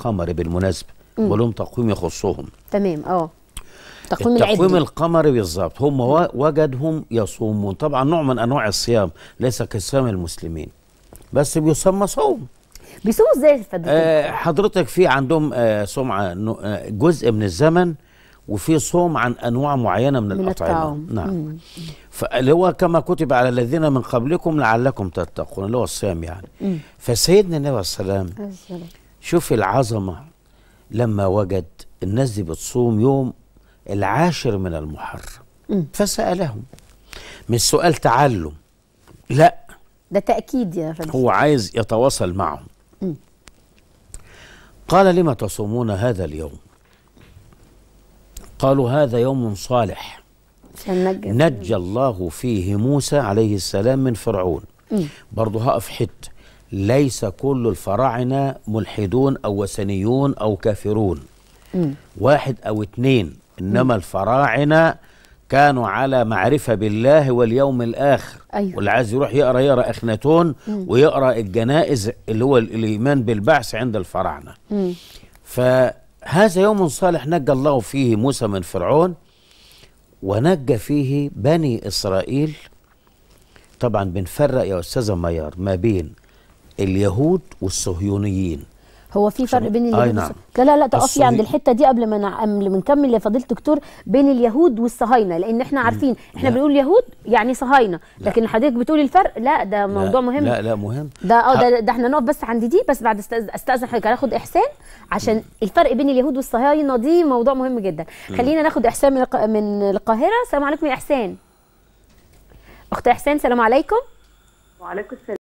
القمري بالمناسبه ولهم تقويم يخصهم تمام اه التقويم العدلي تقويم القمري بالظبط هم وجدهم يصومون طبعا نوع من انواع الصيام ليس كصيام المسلمين بس بيسمى صوم بيصوموا ازاي آه حضرتك في عندهم آه سمعه آه، جزء من الزمن وفي صوم عن انواع معينه من, من الاطعمه الطعام. نعم اللي هو كما كتب على الذين من قبلكم لعلكم تتقون اللي هو الصيام يعني مم. فسيدنا النبي عليه الصلاه والسلام شوف العظمة لما وجد الناس دي بتصوم يوم العاشر من المحرم م. فسألهم مش سؤال تعلم لا ده تأكيد يا فندم هو عايز يتواصل معهم قال لما تصومون هذا اليوم قالوا هذا يوم صالح نجى الله فيه موسى عليه السلام من فرعون برضه هقف حته ليس كل الفراعنة ملحدون أو وثنيون أو كافرون م. واحد أو اثنين إنما م. الفراعنة كانوا على معرفة بالله واليوم الآخر أيوة. واللي عايز يروح يقرأ يقرأ أخناتون م. ويقرأ الجنائز اللي هو الإيمان بالبعث عند الفراعنة م. فهذا يوم صالح نجى الله فيه موسى من فرعون ونجى فيه بني إسرائيل طبعا بنفرق يا أستاذة ميار ما بين اليهود والصهيونيين هو في فرق بين اليهود نعم. لا لا لا تقفي يعني عند الحته دي قبل ما قبل ما نكمل يا فضيله الدكتور بين اليهود والصهاينه لان احنا عارفين احنا لا. بنقول يهود يعني صهاينه لكن حضرتك بتقولي الفرق لا ده موضوع لا. مهم لا لا مهم ده اه ده, ده احنا نقف بس عند دي بس بعد استاذن حضرتك هناخد احسان عشان الفرق بين اليهود والصهاينه دي موضوع مهم جدا خلينا ناخد احسان من, الق... من القاهره السلام عليكم يا احسان اخت احسان سلام عليكم وعليكم السلام